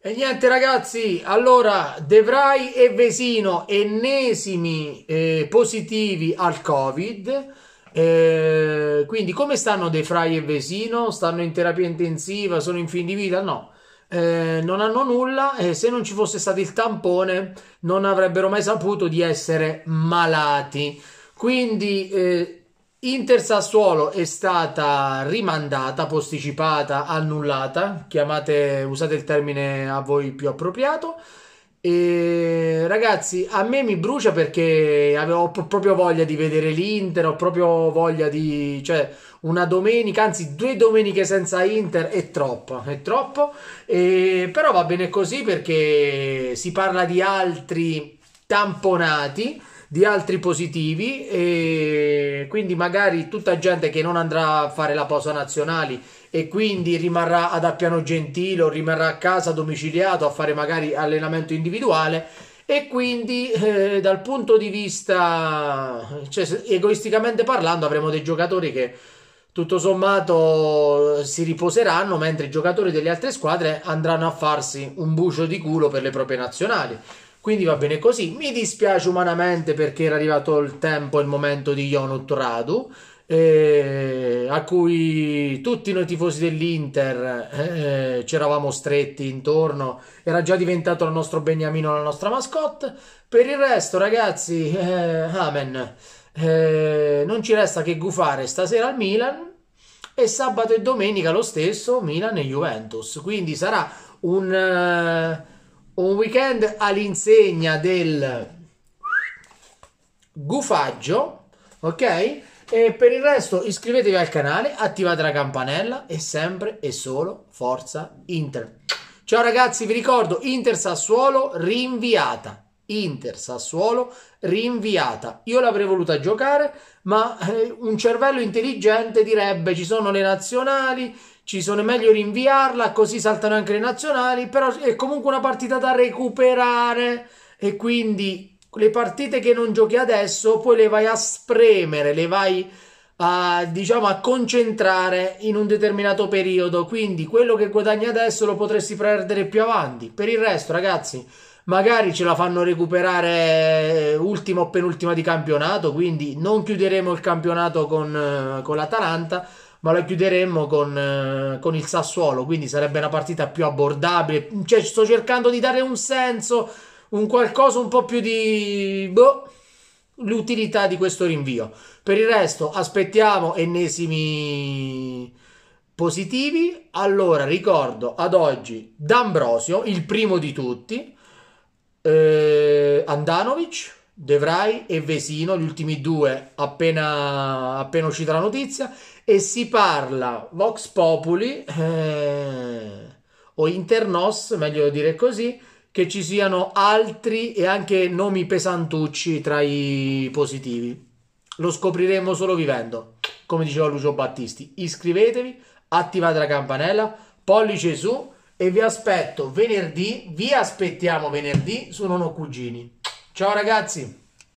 E niente ragazzi, allora De e Vesino, ennesimi eh, positivi al Covid. Eh, quindi come stanno De e Vesino? Stanno in terapia intensiva? Sono in fin di vita? No. Eh, non hanno nulla e se non ci fosse stato il tampone non avrebbero mai saputo di essere malati. Quindi eh, Inter Sassuolo è stata rimandata, posticipata, annullata, chiamate, usate il termine a voi più appropriato. E ragazzi, a me mi brucia perché avevo proprio voglia di vedere l'Inter, ho proprio voglia di, cioè, una domenica, anzi due domeniche senza Inter è troppo, è troppo. E, però va bene così perché si parla di altri tamponati di altri positivi e quindi magari tutta gente che non andrà a fare la pausa nazionali e quindi rimarrà ad Appiano Gentile o rimarrà a casa domiciliato a fare magari allenamento individuale e quindi eh, dal punto di vista cioè, egoisticamente parlando avremo dei giocatori che tutto sommato si riposeranno mentre i giocatori delle altre squadre andranno a farsi un bucio di culo per le proprie nazionali quindi va bene così. Mi dispiace umanamente perché era arrivato il tempo e il momento di Jonut Radu, eh, a cui tutti noi tifosi dell'Inter eh, c'eravamo stretti intorno, era già diventato il nostro Beniamino, la nostra mascotte. Per il resto, ragazzi, eh, amen. Eh, non ci resta che gufare stasera al Milan e sabato e domenica lo stesso Milan e Juventus. Quindi sarà un eh, un weekend all'insegna del gufaggio, ok? E per il resto iscrivetevi al canale, attivate la campanella e sempre e solo forza Inter. Ciao ragazzi, vi ricordo Inter Sassuolo rinviata. Inter Sassuolo rinviata. Io l'avrei voluta giocare, ma eh, un cervello intelligente direbbe ci sono le nazionali, ci sono meglio rinviarla così saltano anche le nazionali però è comunque una partita da recuperare e quindi le partite che non giochi adesso poi le vai a spremere le vai a, diciamo a concentrare in un determinato periodo quindi quello che guadagni adesso lo potresti perdere più avanti per il resto ragazzi magari ce la fanno recuperare eh, ultima o penultima di campionato quindi non chiuderemo il campionato con, eh, con l'Atalanta ma la chiuderemmo con, eh, con, il Sassuolo, quindi sarebbe una partita più abbordabile. Cioè, sto cercando di dare un senso, un qualcosa un po' più di... Boh, l'utilità di questo rinvio. Per il resto aspettiamo ennesimi positivi. Allora, ricordo ad oggi D'Ambrosio, il primo di tutti, eh, Andanovic, De Vrij e Vesino, gli ultimi due appena, appena uscita la notizia, e si parla Vox Populi eh, o Internos, meglio dire così, che ci siano altri e anche nomi pesantucci tra i positivi. Lo scopriremo solo vivendo, come diceva Lucio Battisti. Iscrivetevi, attivate la campanella, pollice su e vi aspetto venerdì, vi aspettiamo venerdì su Nono Cugini. Ciao ragazzi!